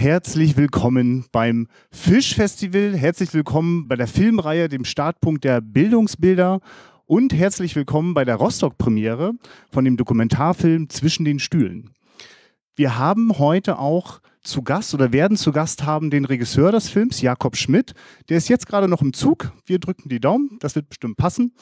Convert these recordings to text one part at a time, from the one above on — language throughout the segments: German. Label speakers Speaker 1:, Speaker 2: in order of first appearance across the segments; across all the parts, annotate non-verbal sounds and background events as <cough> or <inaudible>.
Speaker 1: Herzlich willkommen beim Fischfestival, herzlich willkommen bei der Filmreihe, dem Startpunkt der Bildungsbilder und herzlich willkommen bei der Rostock-Premiere von dem Dokumentarfilm Zwischen den Stühlen. Wir haben heute auch zu Gast oder werden zu Gast haben den Regisseur des Films, Jakob Schmidt. Der ist jetzt gerade noch im Zug. Wir drücken die Daumen, das wird bestimmt passen.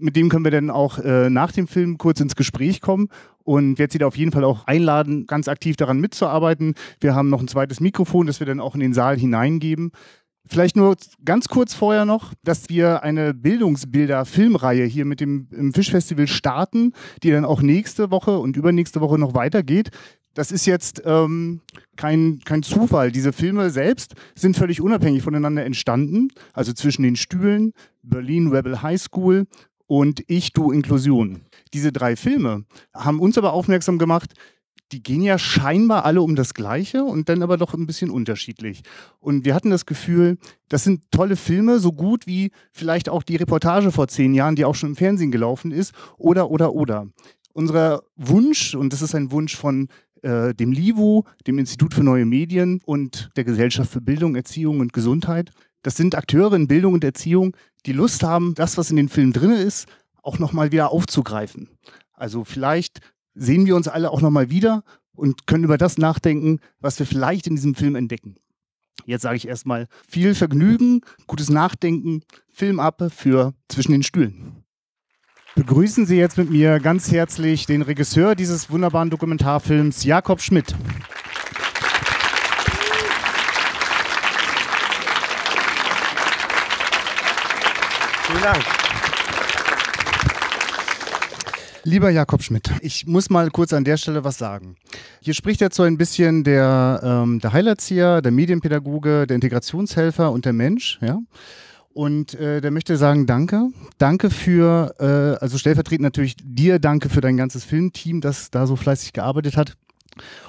Speaker 1: Mit dem können wir dann auch äh, nach dem Film kurz ins Gespräch kommen und werde Sie da auf jeden Fall auch einladen, ganz aktiv daran mitzuarbeiten. Wir haben noch ein zweites Mikrofon, das wir dann auch in den Saal hineingeben. Vielleicht nur ganz kurz vorher noch, dass wir eine Bildungsbilder-Filmreihe hier mit dem Fischfestival starten, die dann auch nächste Woche und übernächste Woche noch weitergeht das ist jetzt ähm, kein, kein Zufall. Diese Filme selbst sind völlig unabhängig voneinander entstanden, also zwischen den Stühlen, Berlin Rebel High School und Ich, Du, Inklusion. Diese drei Filme haben uns aber aufmerksam gemacht, die gehen ja scheinbar alle um das Gleiche und dann aber doch ein bisschen unterschiedlich. Und wir hatten das Gefühl, das sind tolle Filme, so gut wie vielleicht auch die Reportage vor zehn Jahren, die auch schon im Fernsehen gelaufen ist, oder, oder, oder. Unser Wunsch, und das ist ein Wunsch von äh, dem LIVU, dem Institut für neue Medien und der Gesellschaft für Bildung, Erziehung und Gesundheit. Das sind Akteure in Bildung und Erziehung, die Lust haben, das, was in den Filmen drin ist, auch nochmal wieder aufzugreifen. Also vielleicht sehen wir uns alle auch nochmal wieder und können über das nachdenken, was wir vielleicht in diesem Film entdecken. Jetzt sage ich erstmal viel Vergnügen, gutes Nachdenken, Film ab für zwischen den Stühlen begrüßen Sie jetzt mit mir ganz herzlich den Regisseur dieses wunderbaren Dokumentarfilms, Jakob Schmidt. Vielen Dank. Lieber Jakob Schmidt, ich muss mal kurz an der Stelle was sagen. Hier spricht jetzt so ein bisschen der, ähm, der Heilerzieher, der Medienpädagoge, der Integrationshelfer und der Mensch. Ja? Und äh, der möchte sagen, danke. Danke für, äh, also stellvertretend natürlich dir, danke für dein ganzes Filmteam, das da so fleißig gearbeitet hat.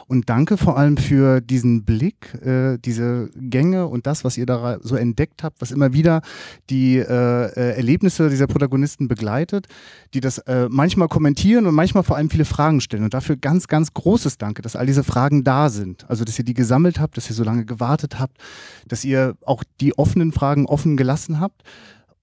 Speaker 1: Und danke vor allem für diesen Blick, äh, diese Gänge und das, was ihr da so entdeckt habt, was immer wieder die äh, äh, Erlebnisse dieser Protagonisten begleitet, die das äh, manchmal kommentieren und manchmal vor allem viele Fragen stellen. Und dafür ganz, ganz großes Danke, dass all diese Fragen da sind. Also, dass ihr die gesammelt habt, dass ihr so lange gewartet habt, dass ihr auch die offenen Fragen offen gelassen habt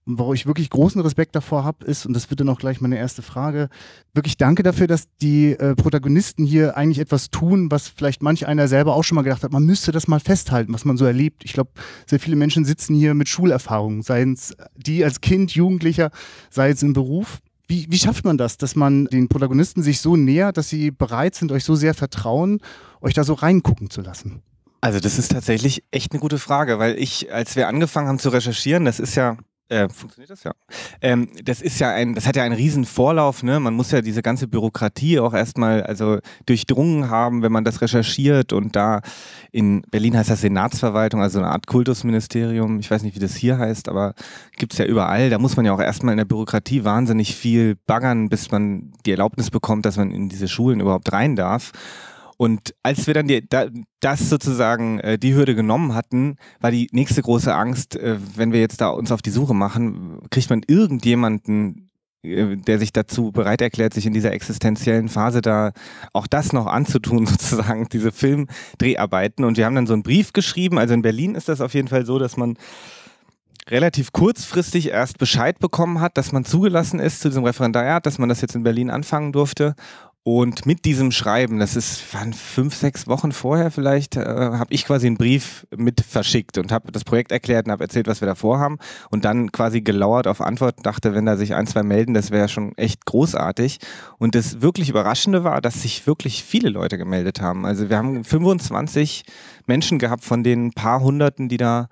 Speaker 1: wo ich wirklich großen Respekt davor habe, ist, und das wird dann auch gleich meine erste Frage, wirklich danke dafür, dass die äh, Protagonisten hier eigentlich etwas tun, was vielleicht manch einer selber auch schon mal gedacht hat, man müsste das mal festhalten, was man so erlebt. Ich glaube, sehr viele Menschen sitzen hier mit Schulerfahrungen, seien es die als Kind, Jugendlicher, sei es im Beruf. Wie, wie schafft man das, dass man den Protagonisten sich so nähert, dass sie bereit sind, euch so sehr vertrauen, euch da so reingucken zu lassen? Also
Speaker 2: das ist tatsächlich echt eine gute Frage, weil ich, als wir angefangen haben zu recherchieren, das ist ja äh, funktioniert das ja. Ähm, das ist ja ein, das hat ja einen riesen Vorlauf, ne? Man muss ja diese ganze Bürokratie auch erstmal also durchdrungen haben, wenn man das recherchiert und da in Berlin heißt das Senatsverwaltung, also eine Art Kultusministerium, ich weiß nicht, wie das hier heißt, aber gibt es ja überall. Da muss man ja auch erstmal in der Bürokratie wahnsinnig viel baggern, bis man die Erlaubnis bekommt, dass man in diese Schulen überhaupt rein darf. Und als wir dann die, da, das sozusagen äh, die Hürde genommen hatten, war die nächste große Angst, äh, wenn wir jetzt da uns auf die Suche machen, kriegt man irgendjemanden, äh, der sich dazu bereit erklärt, sich in dieser existenziellen Phase da auch das noch anzutun, <laughs> sozusagen, diese Filmdreharbeiten. Und wir haben dann so einen Brief geschrieben. Also in Berlin ist das auf jeden Fall so, dass man relativ kurzfristig erst Bescheid bekommen hat, dass man zugelassen ist zu diesem Referendariat, dass man das jetzt in Berlin anfangen durfte und mit diesem Schreiben, das ist waren fünf, sechs Wochen vorher vielleicht, äh, habe ich quasi einen Brief mit verschickt und habe das Projekt erklärt und habe erzählt, was wir da vorhaben und dann quasi gelauert auf Antwort dachte, wenn da sich ein, zwei melden, das wäre schon echt großartig. Und das wirklich Überraschende war, dass sich wirklich viele Leute gemeldet haben. Also wir haben 25 Menschen gehabt von den paar Hunderten, die da,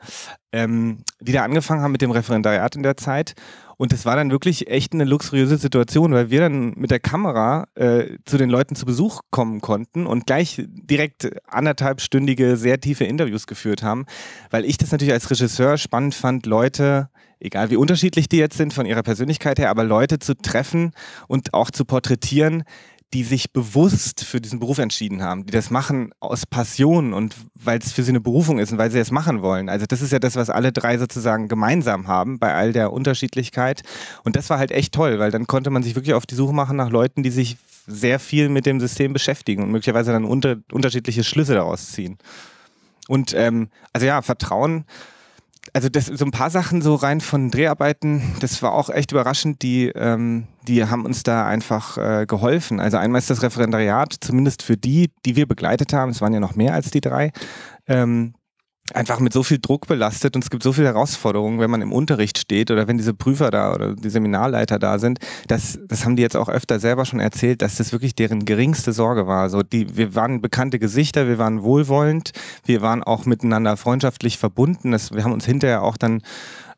Speaker 2: ähm, die da angefangen haben mit dem Referendariat in der Zeit und das war dann wirklich echt eine luxuriöse Situation, weil wir dann mit der Kamera äh, zu den Leuten zu Besuch kommen konnten und gleich direkt anderthalbstündige, sehr tiefe Interviews geführt haben, weil ich das natürlich als Regisseur spannend fand, Leute egal wie unterschiedlich die jetzt sind von ihrer Persönlichkeit her, aber Leute zu treffen und auch zu porträtieren, die sich bewusst für diesen Beruf entschieden haben, die das machen aus Passion und weil es für sie eine Berufung ist und weil sie es machen wollen. Also das ist ja das, was alle drei sozusagen gemeinsam haben bei all der Unterschiedlichkeit. Und das war halt echt toll, weil dann konnte man sich wirklich auf die Suche machen nach Leuten, die sich sehr viel mit dem System beschäftigen und möglicherweise dann unter unterschiedliche Schlüsse daraus ziehen. Und ähm, also ja, Vertrauen also das, so ein paar Sachen so rein von Dreharbeiten, das war auch echt überraschend, die, ähm, die haben uns da einfach äh, geholfen. Also einmal ist das Referendariat, zumindest für die, die wir begleitet haben, es waren ja noch mehr als die drei, ähm, einfach mit so viel Druck belastet und es gibt so viele Herausforderungen, wenn man im Unterricht steht oder wenn diese Prüfer da oder die Seminarleiter da sind. Das, das haben die jetzt auch öfter selber schon erzählt, dass das wirklich deren geringste Sorge war. So die, wir waren bekannte Gesichter, wir waren wohlwollend, wir waren auch miteinander freundschaftlich verbunden. Das, wir haben uns hinterher auch dann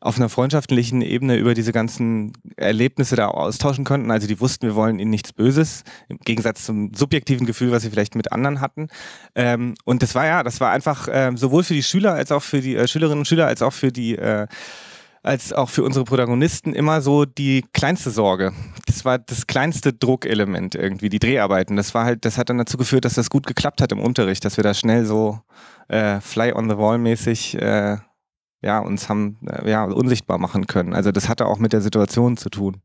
Speaker 2: auf einer freundschaftlichen Ebene über diese ganzen Erlebnisse da austauschen könnten. Also die wussten, wir wollen ihnen nichts Böses, im Gegensatz zum subjektiven Gefühl, was sie vielleicht mit anderen hatten. Ähm, und das war ja, das war einfach ähm, sowohl für die Schüler als auch für die äh, Schülerinnen und Schüler als auch für die äh, als auch für unsere Protagonisten immer so die kleinste Sorge. Das war das kleinste Druckelement irgendwie, die Dreharbeiten. Das war halt, das hat dann dazu geführt, dass das gut geklappt hat im Unterricht, dass wir da schnell so äh, Fly on the Wall mäßig äh, ja, uns haben äh, ja, unsichtbar machen können. Also das hatte auch mit der Situation zu tun.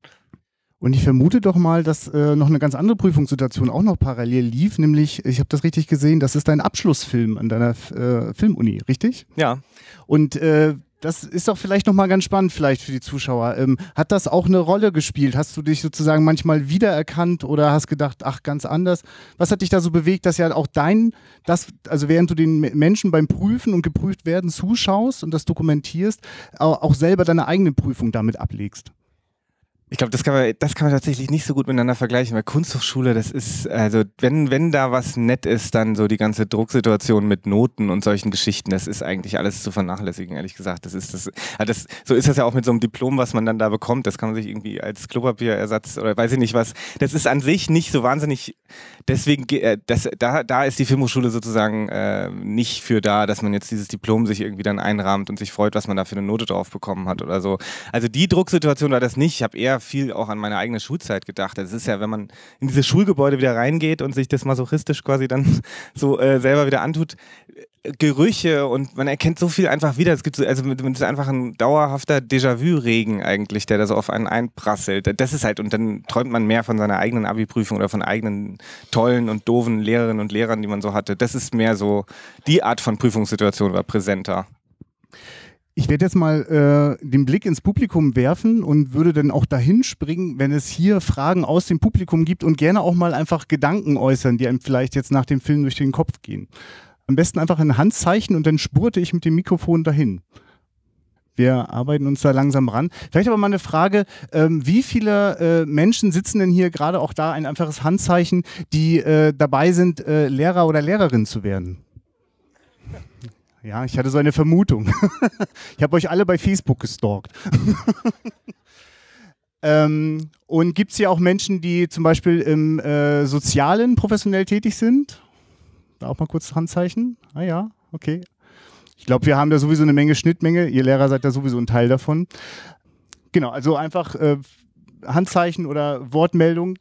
Speaker 1: Und ich vermute doch mal, dass äh, noch eine ganz andere Prüfungssituation auch noch parallel lief, nämlich, ich habe das richtig gesehen, das ist dein Abschlussfilm an deiner äh, Filmuni, richtig? Ja. Und äh, das ist doch vielleicht nochmal ganz spannend, vielleicht für die Zuschauer. Ähm, hat das auch eine Rolle gespielt? Hast du dich sozusagen manchmal wiedererkannt oder hast gedacht, ach, ganz anders? Was hat dich da so bewegt, dass ja auch dein, das, also während du den Menschen beim Prüfen und geprüft werden zuschaust und das dokumentierst, auch selber deine eigene Prüfung damit ablegst? Ich glaube,
Speaker 2: das kann man, das kann man tatsächlich nicht so gut miteinander vergleichen, weil Kunsthochschule, das ist, also wenn, wenn da was nett ist, dann so die ganze Drucksituation mit Noten und solchen Geschichten, das ist eigentlich alles zu vernachlässigen, ehrlich gesagt. Das ist das, ah, das so ist das ja auch mit so einem Diplom, was man dann da bekommt. Das kann man sich irgendwie als Klopapierersatz oder weiß ich nicht was. Das ist an sich nicht so wahnsinnig. Deswegen, äh, das, da, da ist die Filmhochschule sozusagen äh, nicht für da, dass man jetzt dieses Diplom sich irgendwie dann einrahmt und sich freut, was man da für eine Note drauf bekommen hat oder so. Also die Drucksituation war das nicht. Ich habe eher viel auch an meine eigene Schulzeit gedacht. Also es ist ja, wenn man in dieses Schulgebäude wieder reingeht und sich das masochistisch quasi dann <laughs> so äh, selber wieder antut, äh, Gerüche und man erkennt so viel einfach wieder. Es gibt so, also es ist einfach ein dauerhafter Déjà-vu-Regen eigentlich, der da so auf einen einprasselt. Das ist halt, und dann träumt man mehr von seiner eigenen Abi-Prüfung oder von eigenen tollen und doofen Lehrerinnen und Lehrern, die man so hatte. Das ist mehr so, die Art von Prüfungssituation war präsenter.
Speaker 1: Ich werde jetzt mal äh, den Blick ins Publikum werfen und würde dann auch dahin springen, wenn es hier Fragen aus dem Publikum gibt und gerne auch mal einfach Gedanken äußern, die einem vielleicht jetzt nach dem Film durch den Kopf gehen. Am besten einfach ein Handzeichen und dann spurte ich mit dem Mikrofon dahin. Wir arbeiten uns da langsam ran. Vielleicht aber mal eine Frage, ähm, wie viele äh, Menschen sitzen denn hier gerade auch da, ein einfaches Handzeichen, die äh, dabei sind, äh, Lehrer oder Lehrerin zu werden? Ja, ich hatte so eine Vermutung. <laughs> ich habe euch alle bei Facebook gestalkt. <laughs> ähm, und gibt es hier auch Menschen, die zum Beispiel im äh, Sozialen professionell tätig sind? Da auch mal kurz Handzeichen. Ah ja, okay. Ich glaube, wir haben da sowieso eine Menge Schnittmenge. Ihr Lehrer seid da sowieso ein Teil davon. Genau, also einfach äh, Handzeichen oder Wortmeldung.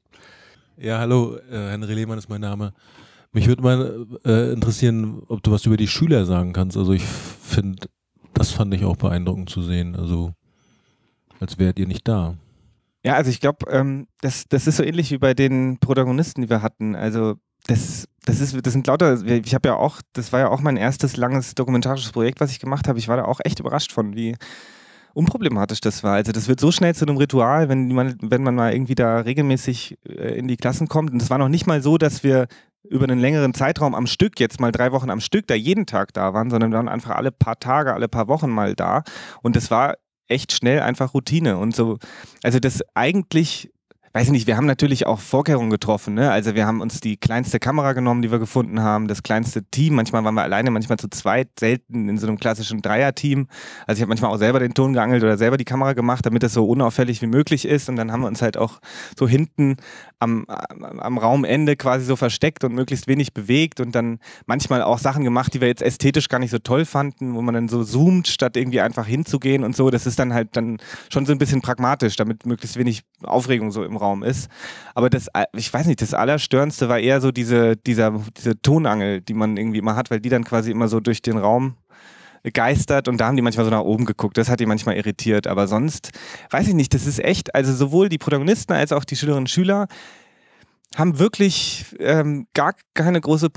Speaker 3: Ja, hallo, äh, Henry Lehmann ist mein Name. Mich würde mal äh, interessieren, ob du was über die Schüler sagen kannst. Also ich finde, das fand ich auch beeindruckend zu sehen. Also als wärt ihr nicht da.
Speaker 2: Ja, also ich glaube, ähm, das, das ist so ähnlich wie bei den Protagonisten, die wir hatten. Also das, das ist, das sind lauter, ich habe ja auch, das war ja auch mein erstes langes dokumentarisches Projekt, was ich gemacht habe. Ich war da auch echt überrascht von, wie unproblematisch das war. Also das wird so schnell zu einem Ritual, wenn man, wenn man mal irgendwie da regelmäßig äh, in die Klassen kommt. Und es war noch nicht mal so, dass wir über einen längeren Zeitraum am Stück, jetzt mal drei Wochen am Stück, da jeden Tag da waren, sondern waren einfach alle paar Tage, alle paar Wochen mal da. Und das war echt schnell einfach Routine. Und so, also das eigentlich weiß ich nicht, wir haben natürlich auch Vorkehrungen getroffen. Ne? Also wir haben uns die kleinste Kamera genommen, die wir gefunden haben, das kleinste Team. Manchmal waren wir alleine, manchmal zu zweit, selten in so einem klassischen Dreier-Team. Also ich habe manchmal auch selber den Ton geangelt oder selber die Kamera gemacht, damit das so unauffällig wie möglich ist. Und dann haben wir uns halt auch so hinten am, am Raumende quasi so versteckt und möglichst wenig bewegt und dann manchmal auch Sachen gemacht, die wir jetzt ästhetisch gar nicht so toll fanden, wo man dann so zoomt, statt irgendwie einfach hinzugehen und so. Das ist dann halt dann schon so ein bisschen pragmatisch, damit möglichst wenig Aufregung so im Raum Raum ist. Aber das, äh, ich weiß nicht, das Allerstörendste war eher so diese, dieser, diese Tonangel, die man irgendwie immer hat, weil die dann quasi immer so durch den Raum geistert und da haben die manchmal so nach oben geguckt. Das hat die manchmal irritiert. Aber sonst, weiß ich nicht, das ist echt, also sowohl die Protagonisten als auch die Schülerinnen und Schüler, haben wirklich ähm, gar keine große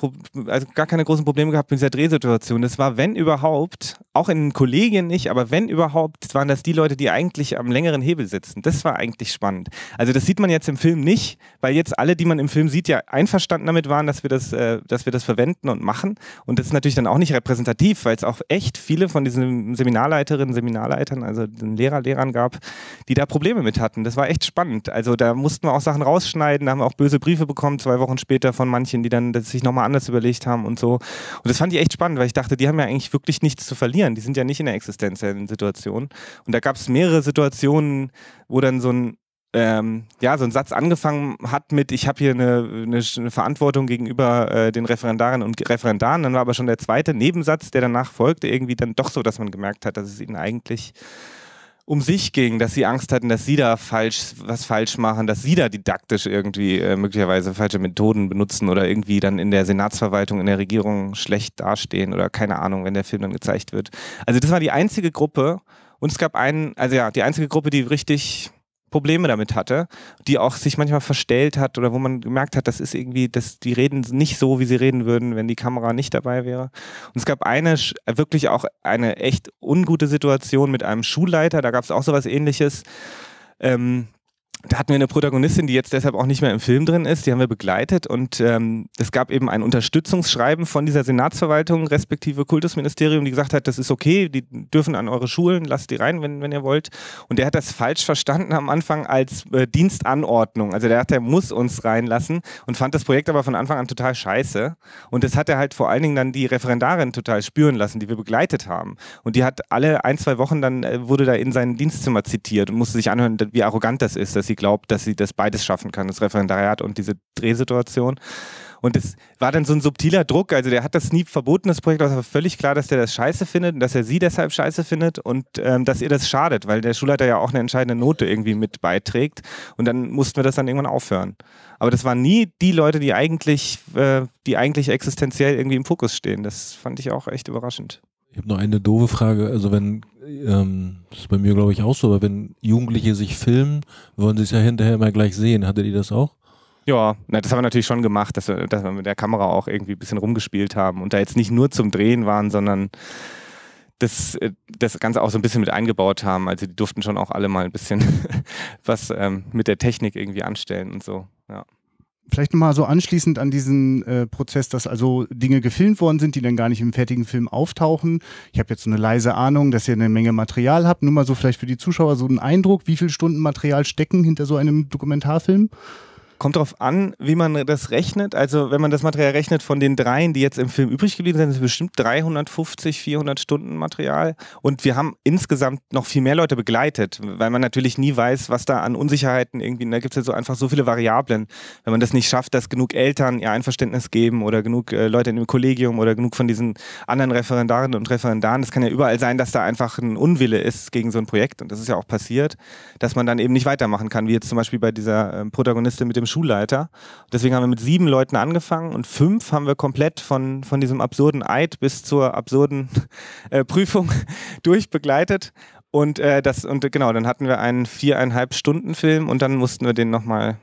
Speaker 2: also gar keine großen Probleme gehabt mit dieser Drehsituation. Das war, wenn überhaupt, auch in den Kollegien nicht, aber wenn überhaupt, waren das die Leute, die eigentlich am längeren Hebel sitzen. Das war eigentlich spannend. Also das sieht man jetzt im Film nicht, weil jetzt alle, die man im Film sieht, ja einverstanden damit waren, dass wir das, äh, dass wir das verwenden und machen. Und das ist natürlich dann auch nicht repräsentativ, weil es auch echt viele von diesen Seminarleiterinnen, Seminarleitern, also den Lehrer, Lehrern gab, die da Probleme mit hatten. Das war echt spannend. Also da mussten wir auch Sachen rausschneiden, da haben wir auch böse Briefe bekommen, zwei Wochen später von manchen, die dann das sich nochmal anders überlegt haben und so. Und das fand ich echt spannend, weil ich dachte, die haben ja eigentlich wirklich nichts zu verlieren. Die sind ja nicht in der existenziellen Situation. Und da gab es mehrere Situationen, wo dann so ein ähm, ja, so ein Satz angefangen hat mit, ich habe hier eine, eine, Verantwortung gegenüber äh, den Referendarinnen und Referendaren. Dann war aber schon der zweite Nebensatz, der danach folgte, irgendwie dann doch so, dass man gemerkt hat, dass es ihnen eigentlich um sich ging, dass sie Angst hatten, dass sie da falsch was falsch machen, dass sie da didaktisch irgendwie äh, möglicherweise falsche Methoden benutzen oder irgendwie dann in der Senatsverwaltung, in der Regierung schlecht dastehen oder keine Ahnung, wenn der Film dann gezeigt wird. Also das war die einzige Gruppe und es gab einen, also ja, die einzige Gruppe, die richtig Probleme damit hatte, die auch sich manchmal verstellt hat oder wo man gemerkt hat, das ist irgendwie, dass die reden nicht so, wie sie reden würden, wenn die Kamera nicht dabei wäre. Und es gab eine wirklich auch eine echt ungute Situation mit einem Schulleiter, da gab es auch sowas ähnliches. Ähm, da hatten wir eine Protagonistin, die jetzt deshalb auch nicht mehr im Film drin ist, die haben wir begleitet und ähm, es gab eben ein Unterstützungsschreiben von dieser Senatsverwaltung, respektive Kultusministerium, die gesagt hat, das ist okay, die dürfen an eure Schulen, lasst die rein, wenn, wenn ihr wollt. Und der hat das falsch verstanden am Anfang als äh, Dienstanordnung. Also der dachte, er muss uns reinlassen und fand das Projekt aber von Anfang an total scheiße. Und das hat er halt vor allen Dingen dann die Referendarin total spüren lassen, die wir begleitet haben. Und die hat alle ein, zwei Wochen dann, äh, wurde da in sein Dienstzimmer zitiert und musste sich anhören, wie arrogant das ist, dass sie glaubt, dass sie das beides schaffen kann, das Referendariat und diese Drehsituation. Und es war dann so ein subtiler Druck. Also der hat das nie verboten, das Projekt, aber es war völlig klar, dass der das scheiße findet und dass er sie deshalb scheiße findet und ähm, dass ihr das schadet, weil der Schulleiter ja auch eine entscheidende Note irgendwie mit beiträgt. Und dann mussten wir das dann irgendwann aufhören. Aber das waren nie die Leute, die eigentlich, äh, die eigentlich existenziell irgendwie im Fokus stehen. Das fand ich auch echt überraschend.
Speaker 3: Ich habe noch eine doofe Frage. Also wenn, ähm, das ist bei mir glaube ich auch so, aber wenn Jugendliche sich filmen, wollen sie es ja hinterher immer gleich sehen. Hattet ihr das auch? Ja, na, das haben wir natürlich schon
Speaker 2: gemacht, dass wir, dass wir mit der Kamera auch irgendwie ein bisschen rumgespielt haben und da jetzt nicht nur zum Drehen waren, sondern das, äh, das Ganze auch so ein bisschen mit eingebaut haben. Also die durften schon auch alle mal ein bisschen <laughs> was ähm, mit der Technik irgendwie anstellen und so. Ja.
Speaker 1: Vielleicht nochmal so anschließend an diesen äh, Prozess, dass also Dinge gefilmt worden sind, die dann gar nicht im fertigen Film auftauchen. Ich habe jetzt so eine leise Ahnung, dass ihr eine Menge Material habt. Nur mal so vielleicht für die Zuschauer so einen Eindruck, wie viele Stunden Material stecken hinter so einem Dokumentarfilm? Kommt darauf an, wie man das
Speaker 2: rechnet. Also wenn man das Material rechnet von den dreien, die jetzt im Film übrig geblieben sind, sind es bestimmt 350, 400 Stunden Material. Und wir haben insgesamt noch viel mehr Leute begleitet, weil man natürlich nie weiß, was da an Unsicherheiten irgendwie, da gibt es ja so einfach so viele Variablen. Wenn man das nicht schafft, dass genug Eltern ihr Einverständnis geben oder genug äh, Leute in dem Kollegium oder genug von diesen anderen Referendarinnen und Referendaren, das kann ja überall sein, dass da einfach ein Unwille ist gegen so ein Projekt. Und das ist ja auch passiert, dass man dann eben nicht weitermachen kann, wie jetzt zum Beispiel bei dieser äh, Protagonistin mit dem Schulleiter. Deswegen haben wir mit sieben Leuten angefangen und fünf haben wir komplett von, von diesem absurden Eid bis zur absurden <laughs> äh, Prüfung <laughs> durchbegleitet. Und äh, das, und genau, dann hatten wir einen viereinhalb Stunden Film und dann mussten wir den nochmal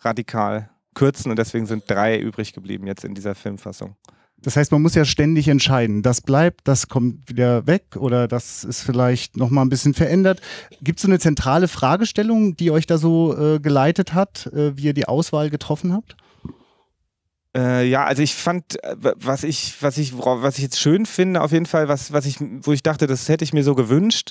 Speaker 2: radikal kürzen und deswegen sind drei übrig geblieben jetzt in dieser Filmfassung.
Speaker 1: Das heißt, man muss ja ständig entscheiden, das bleibt, das kommt wieder weg oder das ist vielleicht nochmal ein bisschen verändert. Gibt es so eine zentrale Fragestellung, die euch da so äh, geleitet hat, äh, wie ihr die Auswahl getroffen habt?
Speaker 2: Äh, ja, also ich fand, äh, was ich, was ich, was ich jetzt schön finde, auf jeden Fall, was, was ich, wo ich dachte, das hätte ich mir so gewünscht,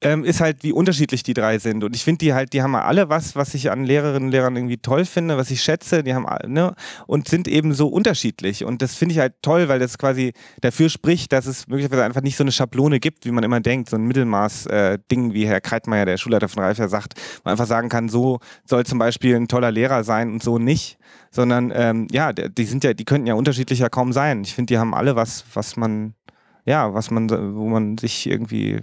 Speaker 2: ähm, ist halt, wie unterschiedlich die drei sind. Und ich finde die halt, die haben alle was, was ich an Lehrerinnen und Lehrern irgendwie toll finde, was ich schätze, die haben alle, ne, und sind eben so unterschiedlich. Und das finde ich halt toll, weil das quasi dafür spricht, dass es möglicherweise einfach nicht so eine Schablone gibt, wie man immer denkt, so ein Mittelmaß-Ding, äh, wie Herr Kreitmeier, der Schulleiter von Reifer, sagt, man einfach sagen kann, so soll zum Beispiel ein toller Lehrer sein und so nicht sondern ähm, ja, die sind ja, die könnten ja unterschiedlicher kaum sein. Ich finde, die haben alle was, was man, ja, was man, wo man sich irgendwie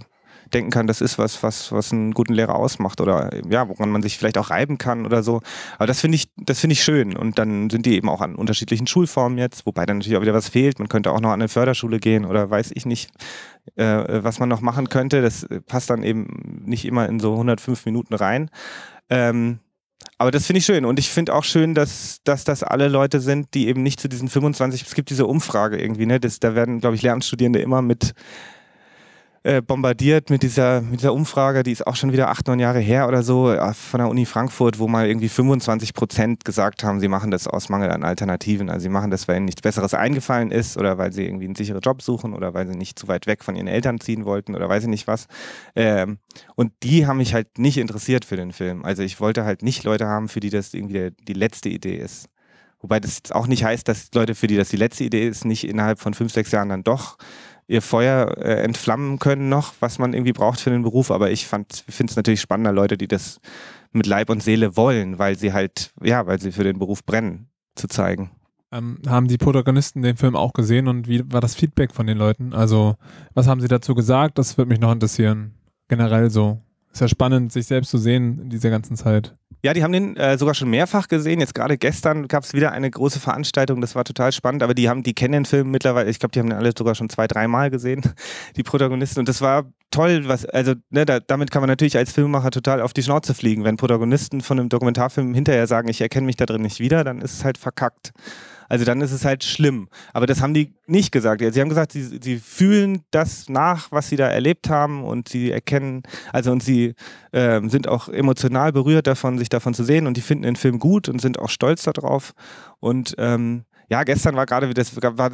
Speaker 2: denken kann, das ist was, was, was einen guten Lehrer ausmacht oder ja, woran man sich vielleicht auch reiben kann oder so. Aber das finde ich, das finde ich schön. Und dann sind die eben auch an unterschiedlichen Schulformen jetzt, wobei dann natürlich auch wieder was fehlt. Man könnte auch noch an eine Förderschule gehen oder weiß ich nicht, äh, was man noch machen könnte. Das passt dann eben nicht immer in so 105 Minuten rein. Ähm, aber das finde ich schön. Und ich finde auch schön, dass, dass das alle Leute sind, die eben nicht zu diesen 25, es gibt diese Umfrage irgendwie, ne? Das, da werden, glaube ich, Lernstudierende immer mit äh, bombardiert mit dieser, mit dieser Umfrage, die ist auch schon wieder acht, neun Jahre her oder so, äh, von der Uni Frankfurt, wo mal irgendwie 25 Prozent gesagt haben, sie machen das aus Mangel an Alternativen. Also sie machen das, weil ihnen nichts Besseres eingefallen ist oder weil sie irgendwie einen sicheren Job suchen oder weil sie nicht zu weit weg von ihren Eltern ziehen wollten oder weiß ich nicht was. Ähm, und die haben mich halt nicht interessiert für den Film. Also ich wollte halt nicht Leute haben, für die das irgendwie der, die letzte Idee ist. Wobei das jetzt auch nicht heißt, dass Leute, für die das die letzte Idee ist, nicht innerhalb von fünf, sechs Jahren dann doch ihr Feuer äh, entflammen können noch, was man irgendwie braucht für den Beruf. Aber ich finde es natürlich spannender, Leute, die das mit Leib und Seele wollen, weil sie halt, ja, weil sie für den Beruf brennen, zu zeigen.
Speaker 1: Ähm, haben die Protagonisten den Film auch gesehen und wie war das Feedback von den Leuten? Also, was haben sie dazu gesagt? Das würde mich noch interessieren. Generell so. Ist ja spannend, sich selbst zu sehen in dieser ganzen Zeit.
Speaker 2: Ja, die haben den äh, sogar schon mehrfach gesehen. Jetzt gerade gestern gab es wieder eine große Veranstaltung, das war total spannend, aber die haben, die kennen den Film mittlerweile, ich glaube, die haben den alle sogar schon zwei, dreimal gesehen, <laughs> die Protagonisten. Und das war toll, was, also ne, da, damit kann man natürlich als Filmemacher total auf die Schnauze fliegen. Wenn Protagonisten von einem Dokumentarfilm hinterher sagen, ich erkenne mich da drin nicht wieder, dann ist es halt verkackt. Also dann ist es halt schlimm. Aber das haben die nicht gesagt. Sie haben gesagt, sie, sie fühlen das nach, was sie da erlebt haben und sie erkennen, also und sie äh, sind auch emotional berührt davon, sich davon zu sehen und die finden den Film gut und sind auch stolz darauf. Und ähm, ja, gestern war gerade, das,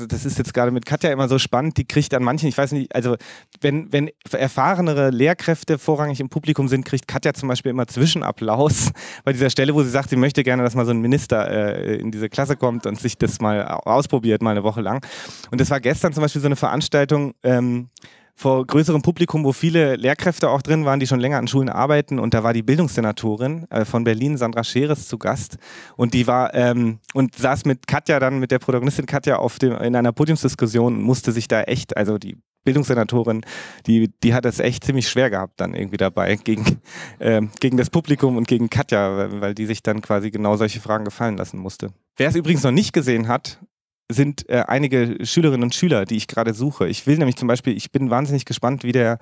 Speaker 2: das ist jetzt gerade mit Katja immer so spannend, die kriegt an manchen, ich weiß nicht, also wenn, wenn erfahrenere Lehrkräfte vorrangig im Publikum sind, kriegt Katja zum Beispiel immer Zwischenapplaus <laughs> bei dieser Stelle, wo sie sagt, sie möchte gerne, dass mal so ein Minister äh, in diese Klasse kommt und sich das mal ausprobiert, mal eine Woche lang. Und das war gestern zum Beispiel so eine Veranstaltung, ähm, vor größerem Publikum, wo viele Lehrkräfte auch drin waren, die schon länger an Schulen arbeiten. Und da war die Bildungssenatorin äh, von Berlin, Sandra Scheres, zu Gast. Und die war ähm, und saß mit Katja dann, mit der Protagonistin Katja auf dem, in einer Podiumsdiskussion und musste sich da echt, also die Bildungssenatorin, die, die hat es echt ziemlich schwer gehabt dann irgendwie dabei gegen, äh, gegen das Publikum und gegen Katja, weil die sich dann quasi genau solche Fragen gefallen lassen musste. Wer es übrigens noch nicht gesehen hat, sind äh, einige Schülerinnen und Schüler, die ich gerade suche. Ich will nämlich zum Beispiel, ich bin wahnsinnig gespannt, wie der,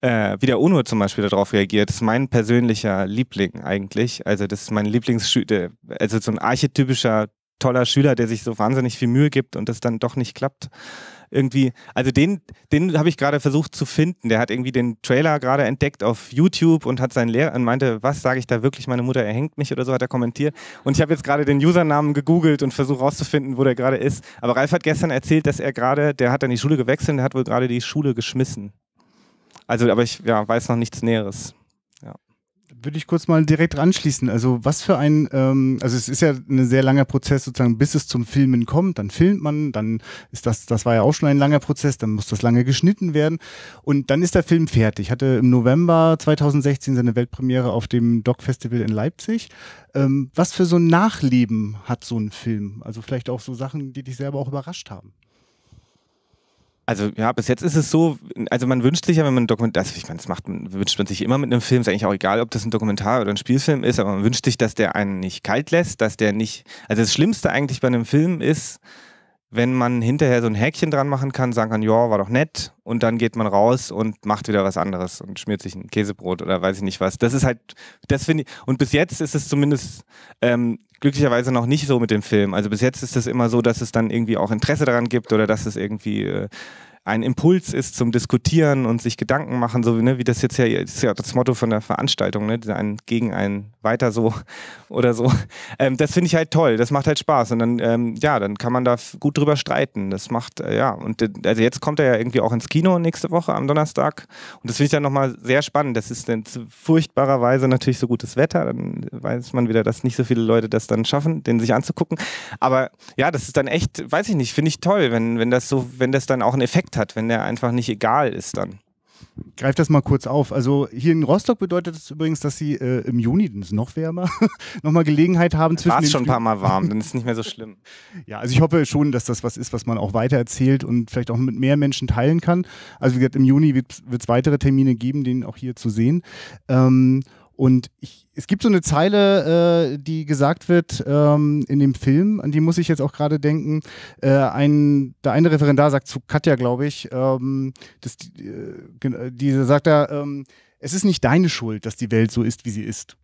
Speaker 2: äh, wie der UNO zum Beispiel darauf reagiert. Das ist mein persönlicher Liebling eigentlich. Also das ist mein Lieblingsschüler, also so ein archetypischer toller Schüler, der sich so wahnsinnig viel Mühe gibt und das dann doch nicht klappt irgendwie, also den, den habe ich gerade versucht zu finden. Der hat irgendwie den Trailer gerade entdeckt auf YouTube und hat seinen Lehrer und meinte, was sage ich da wirklich, meine Mutter erhängt mich oder so, hat er kommentiert. Und ich habe jetzt gerade den Usernamen gegoogelt und versuche rauszufinden, wo der gerade ist. Aber Ralf hat gestern erzählt, dass er gerade, der hat dann die Schule gewechselt, und der hat wohl gerade die Schule geschmissen. Also, aber ich ja, weiß noch nichts Näheres
Speaker 1: würde ich kurz mal direkt anschließen. Also was für ein, ähm, also es ist ja ein sehr langer Prozess sozusagen, bis es zum Filmen kommt, dann filmt man, dann ist das, das war ja auch schon ein langer Prozess, dann muss das lange geschnitten werden und dann ist der Film fertig. Hatte im November 2016 seine Weltpremiere auf dem Doc Festival in Leipzig. Ähm, was für so ein Nachleben hat so ein Film? Also vielleicht auch so Sachen, die dich selber auch überrascht haben.
Speaker 2: Also ja, bis jetzt ist es so, also man wünscht sich ja, wenn man ein Dokument, also ich meine, das macht, wünscht man sich immer mit einem Film, ist eigentlich auch egal, ob das ein Dokumentar oder ein Spielfilm ist, aber man wünscht sich, dass der einen nicht kalt lässt, dass der nicht, also das Schlimmste eigentlich bei einem Film ist, wenn man hinterher so ein Häkchen dran machen kann, sagen kann, ja, war doch nett und dann geht man raus und macht wieder was anderes und schmiert sich ein Käsebrot oder weiß ich nicht was. Das ist halt, das finde ich, und bis jetzt ist es zumindest ähm, glücklicherweise noch nicht so mit dem Film. Also bis jetzt ist es immer so, dass es dann irgendwie auch Interesse daran gibt oder dass es irgendwie äh, ein Impuls ist zum Diskutieren und sich Gedanken machen, so ne, wie das jetzt ja, ist ja das Motto von der Veranstaltung, ne, ein gegen ein weiter so <laughs> oder so. Ähm, das finde ich halt toll, das macht halt Spaß und dann, ähm, ja, dann kann man da gut drüber streiten. Das macht, äh, ja, und also jetzt kommt er ja irgendwie auch ins Kino nächste Woche am Donnerstag und das finde ich dann nochmal sehr spannend. Das ist dann furchtbarerweise natürlich so gutes Wetter, dann weiß man wieder, dass nicht so viele Leute das dann schaffen, den sich anzugucken. Aber ja, das ist dann echt, weiß ich nicht, finde ich toll, wenn, wenn das so, wenn das dann auch einen Effekt Effekt hat, wenn der einfach nicht egal
Speaker 1: ist dann. Greif das mal kurz auf. Also hier in Rostock bedeutet das übrigens, dass Sie äh, im Juni, dann ist es noch wärmer, <laughs> nochmal Gelegenheit haben zwischen. War es schon ein paar Mal warm, dann
Speaker 2: <laughs> ist es nicht mehr so schlimm.
Speaker 1: ja, also ich hoffe schon, dass das was ist, was man auch weitererzählt und vielleicht auch mit mehr Menschen teilen kann. Also wie gesagt, im Juni wird es weitere Termine geben, den auch hier zu sehen. Ähm, und ich, es gibt so eine Zeile, äh, die gesagt wird ähm, in dem Film, an die muss ich jetzt auch gerade denken. Äh, ein, der eine Referendar sagt zu Katja, glaube ich, ähm, das, äh, diese sagt da, ähm, es ist nicht deine Schuld, dass die Welt so ist, wie sie ist.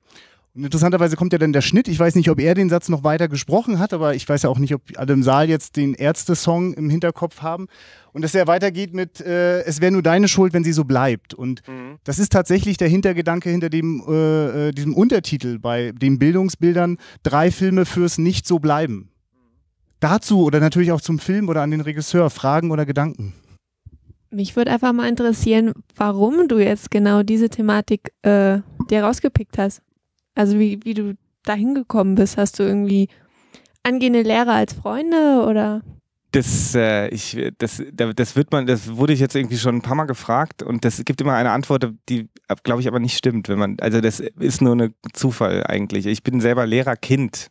Speaker 1: Interessanterweise kommt ja dann der Schnitt. Ich weiß nicht, ob er den Satz noch weiter gesprochen hat, aber ich weiß ja auch nicht, ob alle im Saal jetzt den Ärzte-Song im Hinterkopf haben. Und dass er weitergeht mit äh, Es wäre nur deine Schuld, wenn sie so bleibt. Und mhm. das ist tatsächlich der Hintergedanke hinter dem, äh, äh diesem Untertitel bei den Bildungsbildern Drei Filme fürs Nicht so bleiben. Dazu oder natürlich auch zum Film oder an den Regisseur Fragen oder Gedanken.
Speaker 2: Mich würde einfach mal interessieren, warum du jetzt genau diese Thematik äh, dir rausgepickt hast. Also wie, wie du da hingekommen bist, hast du irgendwie angehende Lehrer als Freunde oder? Das, äh, ich, das, das wird man, das wurde ich jetzt irgendwie schon ein paar Mal gefragt und das gibt immer eine Antwort, die, glaube ich, aber nicht stimmt, wenn man, also das ist nur ein Zufall eigentlich. Ich bin selber Lehrerkind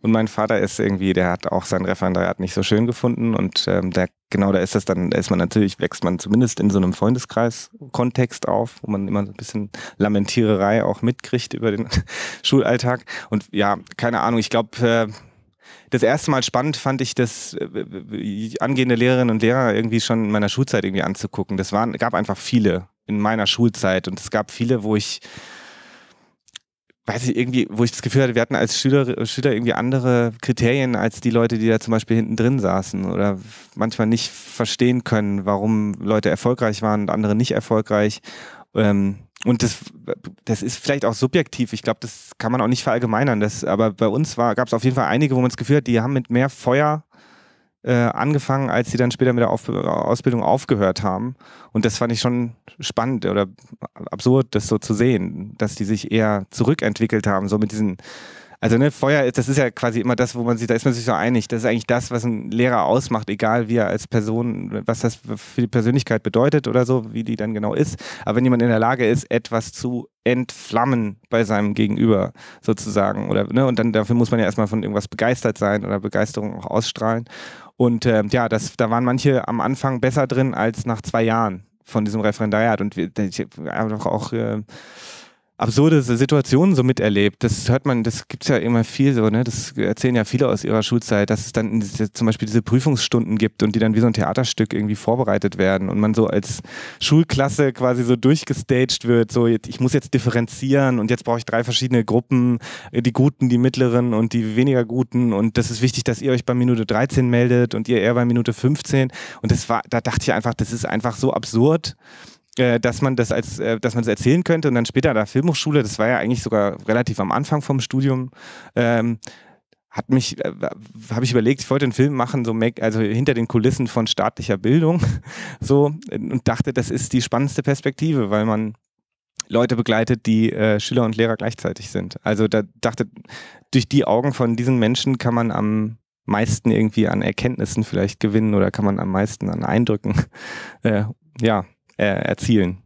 Speaker 2: und mein Vater ist irgendwie, der hat auch sein Referendariat nicht so schön gefunden und ähm, der, genau da ist das dann, da ist man natürlich, wächst man zumindest in so einem Freundeskreis-Kontext auf, wo man immer so ein bisschen Lamentiererei auch mitkriegt über den <laughs> Schulalltag. Und ja, keine Ahnung, ich glaube, äh, das erste Mal spannend fand ich das äh, angehende Lehrerinnen und Lehrer irgendwie schon in meiner Schulzeit irgendwie anzugucken. Das waren, gab einfach viele in meiner Schulzeit und es gab viele, wo ich weiß ich, irgendwie, wo ich das Gefühl hatte, wir hatten als Schüler, Schüler irgendwie andere Kriterien als die Leute, die da zum Beispiel hinten drin saßen oder manchmal nicht verstehen können, warum Leute erfolgreich waren und andere nicht erfolgreich. Ähm, und das, das ist vielleicht auch subjektiv. Ich glaube, das kann man auch nicht verallgemeinern. Das, aber bei uns gab es auf jeden Fall einige, wo man das Gefühl hat, die haben mit mehr Feuer äh, angefangen, als sie dann später mit der Auf Ausbildung aufgehört haben. Und das fand ich schon spannend oder absurd, das so zu sehen, dass die sich eher zurückentwickelt haben, so mit diesen also ne, Feuer, das ist ja quasi immer das, wo man sich, da ist man sich so einig. Das ist eigentlich das, was ein Lehrer ausmacht, egal wie er als Person, was das für die Persönlichkeit bedeutet oder so, wie die dann genau ist. Aber wenn jemand in der Lage ist, etwas zu entflammen bei seinem Gegenüber sozusagen, oder ne, und dann dafür muss man ja erstmal von irgendwas begeistert sein oder Begeisterung auch ausstrahlen. Und äh, ja, das, da waren manche am Anfang besser drin als nach zwei Jahren von diesem Referendariat. Und wir, ich habe auch äh, absurde Situationen so miterlebt. Das hört man, das gibt es ja immer viel so, ne? Das erzählen ja viele aus ihrer Schulzeit, dass es dann zum Beispiel diese Prüfungsstunden gibt und die dann wie so ein Theaterstück irgendwie vorbereitet werden und man so als Schulklasse quasi so durchgestaged wird, so ich muss jetzt differenzieren und jetzt brauche ich drei verschiedene Gruppen, die Guten, die Mittleren und die weniger Guten und das ist wichtig, dass ihr euch bei Minute 13 meldet und ihr eher bei Minute 15 und das war, da dachte ich einfach, das ist einfach so absurd äh, dass man das als, äh, dass man das erzählen könnte und dann später an der Filmhochschule, das war ja eigentlich sogar relativ am Anfang vom Studium, ähm, hat mich, äh, habe ich überlegt, ich wollte einen Film machen, so make, also hinter den Kulissen von staatlicher Bildung, <laughs> so und dachte, das ist die spannendste Perspektive, weil man Leute begleitet, die äh, Schüler und Lehrer gleichzeitig sind. Also da dachte, durch die Augen von diesen Menschen kann man am meisten irgendwie an Erkenntnissen vielleicht gewinnen oder kann man am meisten an Eindrücken. <laughs> Äh, ja, äh, erzielen.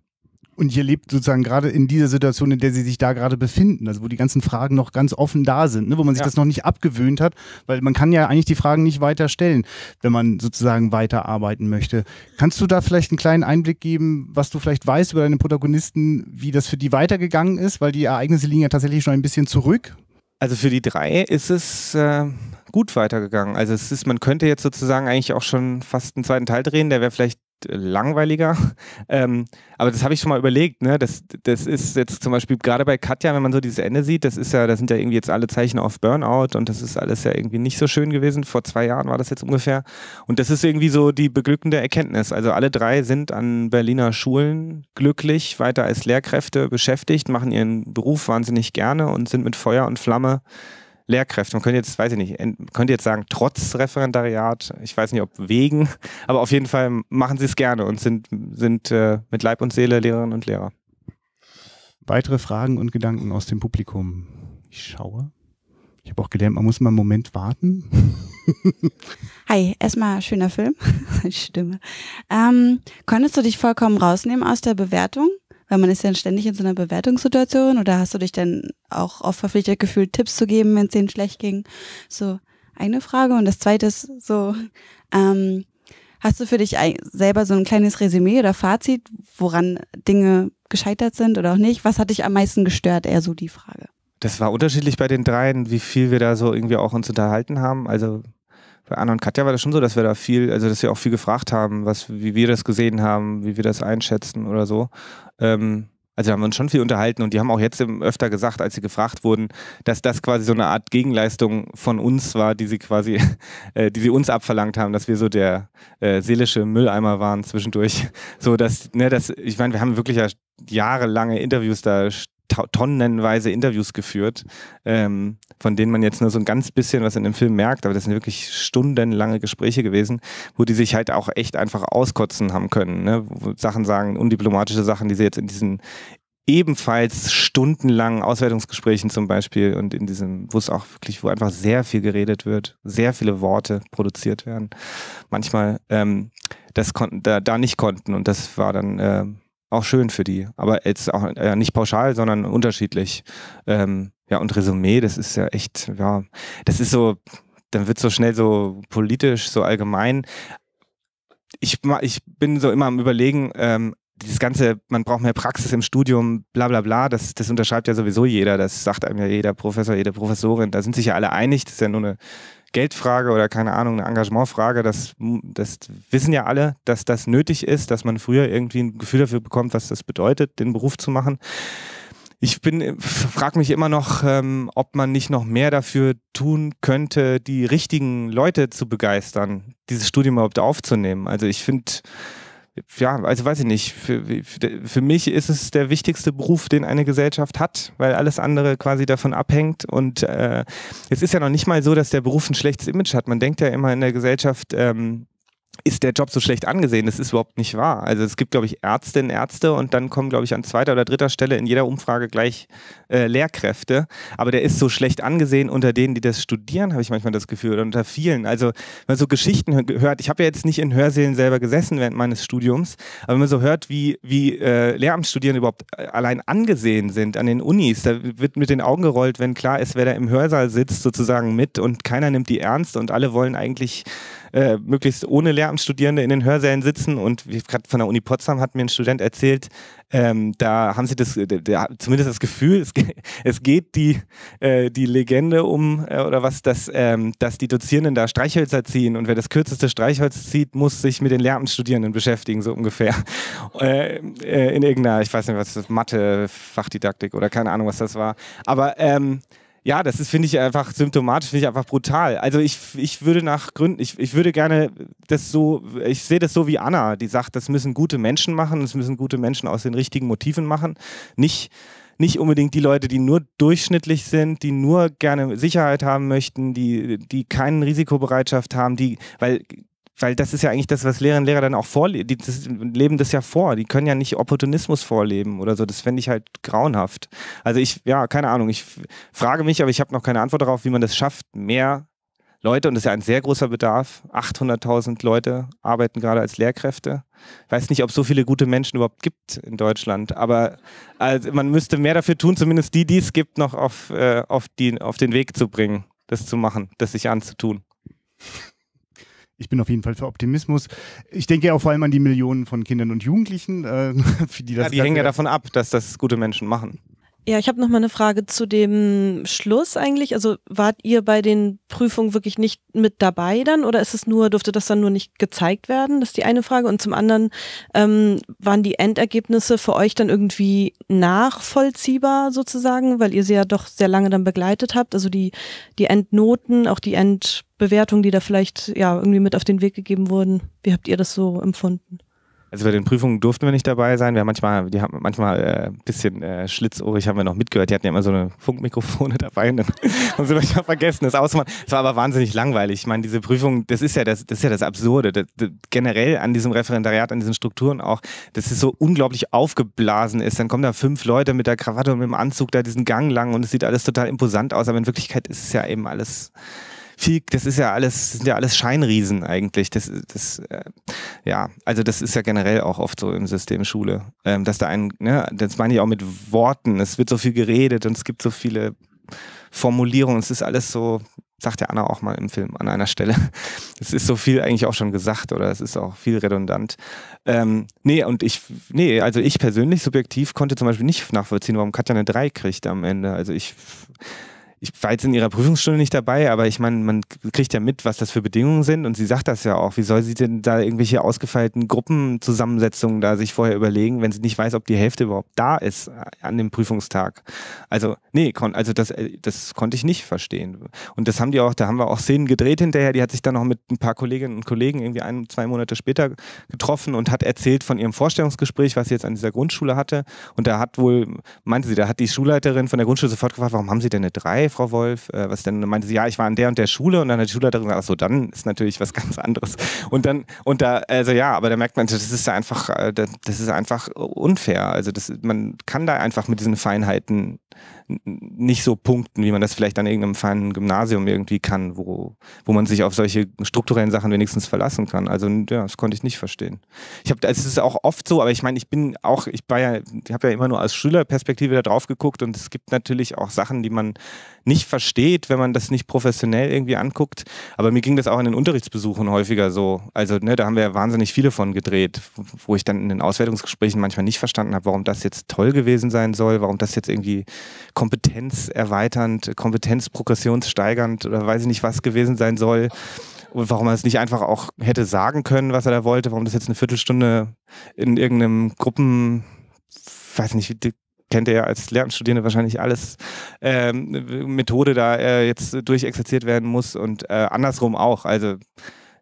Speaker 1: Und ihr lebt sozusagen gerade in dieser Situation, in der sie sich da gerade befinden, also wo die ganzen Fragen noch ganz offen da sind, ne? wo man sich ja. das noch nicht abgewöhnt hat, weil man kann ja eigentlich die Fragen nicht weiter stellen, wenn man sozusagen weiterarbeiten möchte. Kannst du da vielleicht einen kleinen Einblick geben, was du vielleicht weißt über deine Protagonisten, wie das für die weitergegangen ist, weil die Ereignisse liegen ja tatsächlich schon ein bisschen zurück?
Speaker 2: Also für die drei ist es äh, gut weitergegangen. Also es ist, man könnte jetzt sozusagen eigentlich auch schon fast einen zweiten Teil drehen, der wäre vielleicht langweiliger. <laughs> Ähm, aber das habe ich schon mal überlegt. Ne? Das, das ist jetzt zum Beispiel gerade bei Katja, wenn man so dieses Ende sieht, das ist ja, da sind ja irgendwie jetzt alle Zeichen auf Burnout und das ist alles ja irgendwie nicht so schön gewesen. Vor zwei Jahren war das jetzt ungefähr. Und das ist irgendwie so die beglückende Erkenntnis. Also alle drei sind an Berliner Schulen glücklich, weiter als Lehrkräfte beschäftigt, machen ihren Beruf wahnsinnig gerne und sind mit Feuer und Flamme Lehrkräfte. Man könnte jetzt, weiß ich nicht, könnte jetzt sagen, trotz Referendariat, ich weiß nicht, ob wegen, <laughs> aber auf jeden Fall machen sie es gerne und sind, sind äh, mit Leib und Seele Lehrerinnen und Lehrer.
Speaker 1: Weitere Fragen und Gedanken aus dem Publikum. Ich schaue. Ich habe auch gelernt, man muss mal einen Moment warten.
Speaker 2: <laughs> Hi, erstmal schöner Film. <laughs> Stimme. Ähm, konntest du dich vollkommen rausnehmen aus der Bewertung? Weil man ist ja ständig in so einer Bewertungssituation oder hast du dich denn auch oft verpflichtet gefühlt, Tipps zu geben, wenn es denen schlecht ging? So eine Frage. Und das zweite ist so, ähm, hast du für dich selber so ein kleines Resümee oder Fazit, woran Dinge gescheitert sind oder auch nicht? Was hat dich am meisten gestört? Eher so die Frage. Das war unterschiedlich bei den dreien, wie viel wir da so irgendwie auch uns unterhalten haben. Also bei Anna und Katja war das schon so, dass wir da viel, also dass wir auch viel gefragt haben, was, wie wir das gesehen haben, wie wir das einschätzen oder so. Ähm, also da haben wir uns schon viel unterhalten und die haben auch jetzt öfter gesagt, als sie gefragt wurden, dass das quasi so eine Art Gegenleistung von uns war, die sie quasi, <laughs> äh, die sie uns abverlangt haben, dass wir so der äh, seelische Mülleimer waren zwischendurch. So dass, ne, dass, ich meine, wir haben wirklich ja jahrelange Interviews da tonnenweise Interviews geführt, ähm, von denen man jetzt nur so ein ganz bisschen was in dem Film merkt, aber das sind wirklich stundenlange Gespräche gewesen, wo die sich halt auch echt einfach auskotzen haben können, ne? wo Sachen sagen, undiplomatische Sachen, die sie jetzt in diesen ebenfalls stundenlangen Auswertungsgesprächen zum Beispiel und in diesem, wo es auch wirklich, wo einfach sehr viel geredet wird, sehr viele Worte produziert werden, manchmal ähm, das konnten, da, da nicht konnten und das war dann äh, auch schön für die. Aber jetzt auch äh, nicht pauschal, sondern unterschiedlich. Ähm, ja, und Resümee, das ist ja echt, ja, das ist so, dann wird so schnell so politisch, so allgemein. Ich, ich bin so immer am Überlegen, ähm, dieses ganze, man braucht mehr Praxis im Studium, bla bla bla, das, das unterschreibt ja sowieso jeder, das sagt einem ja jeder Professor, jede Professorin, da sind sich ja alle einig, das ist ja nur eine Geldfrage oder keine Ahnung, eine Engagementfrage, das, das wissen ja alle, dass das nötig ist, dass man früher irgendwie ein Gefühl dafür bekommt, was das bedeutet, den Beruf zu machen. Ich bin, frage mich immer noch, ähm, ob man nicht noch mehr dafür tun könnte, die richtigen Leute zu begeistern, dieses Studium überhaupt aufzunehmen. Also ich finde, ja, also weiß ich nicht, für, für mich ist es der wichtigste Beruf, den eine Gesellschaft hat, weil alles andere quasi davon abhängt. Und äh, es ist ja noch nicht mal so, dass der Beruf ein schlechtes Image hat. Man denkt ja immer in der Gesellschaft, ähm, ist der Job so schlecht angesehen. Das ist überhaupt nicht wahr. Also es gibt, glaube ich, Ärztinnen, Ärzte und dann kommen, glaube ich, an zweiter oder dritter Stelle in jeder Umfrage gleich äh, Lehrkräfte. Aber der ist so schlecht angesehen unter denen, die das studieren, habe ich manchmal das Gefühl, oder unter vielen. Also wenn man so Geschichten hört, ich habe ja jetzt nicht in Hörsälen selber gesessen während meines Studiums, aber wenn man so hört, wie, wie äh, Lehramtsstudierende überhaupt äh, allein angesehen sind an den Unis, da wird mit den Augen gerollt, wenn klar ist, wer da im Hörsaal sitzt, sozusagen mit und keiner nimmt die ernst und alle wollen eigentlich äh, möglichst ohne Lehramtsstudierende in den Hörsälen sitzen. Und gerade von der Uni Potsdam hat mir ein Student erzählt, ähm, da haben sie das, äh, da, zumindest das Gefühl, es, <laughs> es geht die, äh, die Legende um äh, oder was, dass, ähm, dass die Dozierenden da Streichhölzer ziehen und wer das kürzeste Streichholz zieht, muss sich mit den Lehramtsstudierenden beschäftigen, so ungefähr. <laughs> Äh, in irgendeiner, ich weiß nicht, was ist das, Mathe, Fachdidaktik oder keine Ahnung, was das war. Aber ähm, ja, das ist, finde ich, einfach symptomatisch, finde ich einfach brutal. Also ich, ich würde nach Gründen, ich, ich würde gerne das so, ich sehe das so wie Anna, die sagt, das müssen gute Menschen machen, das müssen gute Menschen aus den richtigen Motiven machen. Nicht, nicht unbedingt die Leute, die nur durchschnittlich sind, die nur gerne Sicherheit haben möchten, die, die keine Risikobereitschaft haben, die, weil weil das ist ja eigentlich das, was Lehrerinnen und Lehrer dann auch vorleben. Die das, leben das ja vor. Die können ja nicht Opportunismus vorleben oder so. Das fände ich halt grauenhaft. Also ich, ja, keine Ahnung. Ich frage mich, aber ich habe noch keine Antwort darauf, wie man das schafft, mehr Leute, und das ist ja ein sehr großer Bedarf, 800.000 Leute arbeiten gerade als Lehrkräfte. Ich weiß nicht, ob es so viele gute Menschen überhaupt gibt in Deutschland, aber also man müsste mehr dafür tun, zumindest die, die es gibt, noch auf, äh, auf, die, auf den Weg zu bringen, das zu machen, das sich anzutun
Speaker 1: ich bin auf jeden Fall für Optimismus. Ich denke auch vor allem an die Millionen von Kindern und Jugendlichen. Äh, <laughs> für die,
Speaker 2: das ja, die hängen ja davon ab, dass das gute Menschen machen. Ja, ich habe noch mal eine Frage zu dem Schluss eigentlich. Also wart ihr bei den Prüfungen wirklich nicht mit dabei dann oder ist es nur durfte das dann nur nicht gezeigt werden? Das ist die eine Frage und zum anderen ähm, waren die Endergebnisse für euch dann irgendwie nachvollziehbar sozusagen, weil ihr sie ja doch sehr lange dann begleitet habt. Also die die Endnoten, auch die Endbewertungen, die da vielleicht ja irgendwie mit auf den Weg gegeben wurden. Wie habt ihr das so empfunden? Also bei den Prüfungen durften wir nicht dabei sein. Wir haben manchmal, die haben manchmal äh, bisschen äh, schlitzohrig haben wir noch mitgehört. Die hatten ja immer so eine Funkmikrofone <laughs> dabei und dann <laughs> haben sie manchmal vergessen, das auszumachen. Es war aber wahnsinnig langweilig. Ich meine, diese Prüfung, das ist ja das, das ist ja das Absurde. Das, das, generell an diesem Referendariat, an diesen Strukturen auch, dass es so unglaublich aufgeblasen ist. Dann kommen da fünf Leute mit der Krawatte und mit dem Anzug da diesen Gang lang und es sieht alles total imposant aus. Aber in Wirklichkeit ist es ja eben alles viel, das ist ja alles, sind ja alles Scheinriesen eigentlich. Das, das, äh, ja, also das ist ja generell auch oft so im System Schule, ähm, dass da ein, ne, das meine ich auch mit Worten. Es wird so viel geredet und es gibt so viele Formulierungen. Es ist alles so, sagt ja Anna auch mal im Film an einer Stelle. <laughs> Es ist so viel eigentlich auch schon gesagt oder es ist auch viel redundant. Ähm, nee, und ich, nee, also ich persönlich subjektiv konnte zum Beispiel nicht nachvollziehen, warum Katja eine 3 kriegt am Ende. Also ich, ich war jetzt in ihrer Prüfungsstunde nicht dabei, aber ich meine, man kriegt ja mit, was das für Bedingungen sind und sie sagt das ja auch. Wie soll sie denn da irgendwelche ausgefeilten Gruppenzusammensetzungen da sich vorher überlegen, wenn sie nicht weiß, ob die Hälfte überhaupt da ist äh, an dem Prüfungstag? Also, nee, also das, äh, das konnte ich nicht verstehen. Und das haben die auch, da haben wir auch Szenen gedreht hinterher, die hat sich dann noch mit ein paar Kolleginnen und Kollegen irgendwie ein, zwei Monate später getroffen und hat erzählt von ihrem Vorstellungsgespräch, was sie jetzt an dieser Grundschule hatte. Und da hat wohl, meinte sie, da hat die Schulleiterin von der Grundschule sofort gefragt, warum haben sie denn eine drei? Frau Wolf, äh, was denn? Und meinte sie, ja, ich war an der und der Schule und dann hat die Schulleiterin gesagt, ach so, dann ist natürlich was <laughs> ganz anderes. Und dann, und da, also ja, aber da merkt man, das ist einfach, äh, das ist einfach unfair. Also das, man kann da einfach mit diesen Feinheiten nicht so punkten, wie man das vielleicht an irgendeinem feinen Gymnasium irgendwie kann, wo, wo man sich auf solche strukturellen Sachen wenigstens verlassen kann. Also ja, das konnte ich nicht verstehen. Ich habe, es ist auch oft so, aber ich meine, ich bin auch, ich war ja, ich habe ja immer nur aus Schülerperspektive da drauf geguckt und es gibt natürlich auch Sachen, die man nicht versteht, wenn man das nicht professionell irgendwie anguckt. Aber mir ging das auch in den Unterrichtsbesuchen häufiger so. Also ne, da haben wir ja wahnsinnig viele von gedreht, wo ich dann in den Auswertungsgesprächen manchmal nicht verstanden habe, warum das jetzt toll gewesen sein soll, warum das jetzt irgendwie Kompetenz erweiternd, Kompetenz progressionssteigernd oder weiß ich nicht was gewesen sein soll und warum er es nicht einfach auch hätte sagen können, was er da wollte, warum das jetzt eine Viertelstunde in irgendeinem Gruppen, weiß nicht, kennt er ja als Lehramtsstudierende wahrscheinlich alles, ähm, Methode da äh, jetzt durchexerziert werden muss und äh, andersrum auch. Also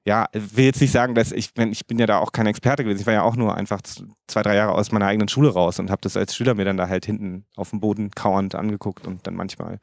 Speaker 2: ja, will jetzt nicht sagen, dass ich, wenn ich bin ja da auch kein Experte gewesen, ich war ja auch nur einfach zwei, drei Jahre aus meiner eigenen Schule raus und habe das als Schüler mir dann da halt hinten auf dem Boden kauernd angeguckt und dann manchmal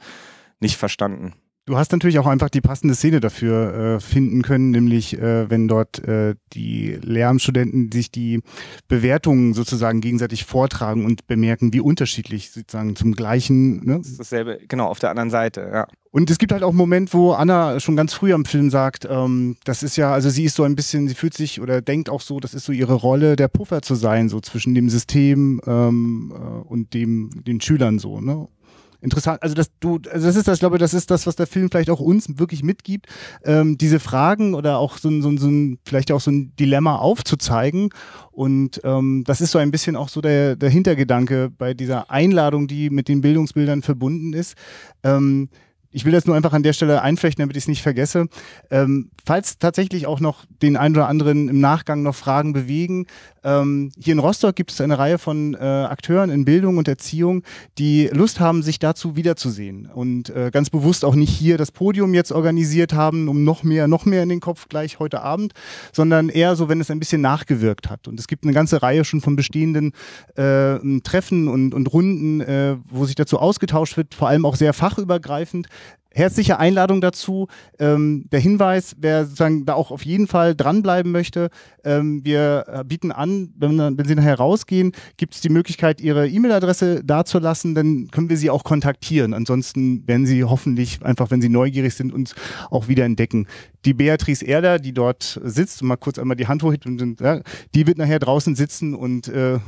Speaker 2: nicht verstanden.
Speaker 1: Du hast natürlich auch einfach die passende Szene dafür äh, finden können, nämlich äh, wenn dort äh, die Lehramtsstudenten sich die Bewertungen sozusagen gegenseitig vortragen und bemerken, wie unterschiedlich sozusagen zum gleichen. Ne? Das ist
Speaker 2: dasselbe, genau, auf der anderen Seite, ja.
Speaker 1: Und es gibt halt auch einen Moment, wo Anna schon ganz früh am Film sagt, ähm, das ist ja, also sie ist so ein bisschen, sie fühlt sich oder denkt auch so, das ist so ihre Rolle, der Puffer zu sein, so zwischen dem System ähm, äh, und dem, den Schülern so, ne? interessant. Also das, du, also das ist das, ich glaube, das ist das, was der Film vielleicht auch uns wirklich mitgibt, ähm, diese Fragen oder auch so, ein, so, ein, so ein, vielleicht auch so ein Dilemma aufzuzeigen. Und ähm, das ist so ein bisschen auch so der, der Hintergedanke bei dieser Einladung, die mit den Bildungsbildern verbunden ist. Ähm, ich will das nur einfach an der Stelle einflechten, damit ich es nicht vergesse. Ähm, falls tatsächlich auch noch den einen oder anderen im Nachgang noch Fragen bewegen, ähm, hier in Rostock gibt es eine Reihe von äh, Akteuren in Bildung und Erziehung, die Lust haben, sich dazu wiederzusehen und äh, ganz bewusst auch nicht hier das Podium jetzt organisiert haben, um noch mehr, noch mehr in den Kopf gleich heute Abend, sondern eher so, wenn es ein bisschen nachgewirkt hat. Und es gibt eine ganze Reihe schon von bestehenden äh, Treffen und, und Runden, äh, wo sich dazu ausgetauscht wird, vor allem auch sehr fachübergreifend, herzliche Einladung dazu. Ähm, der Hinweis, wer sozusagen da auch auf jeden Fall dranbleiben möchte, ähm, wir äh, bieten an, wenn, wenn Sie nachher rausgehen, gibt es die Möglichkeit, Ihre E-Mail-Adresse dazulassen, dann können wir Sie auch kontaktieren. Ansonsten werden Sie hoffentlich einfach, wenn Sie neugierig sind, uns auch wieder entdecken. Die Beatrice Erler, die dort sitzt, mal kurz einmal die Hand hochhebt, die wird nachher draußen sitzen und äh,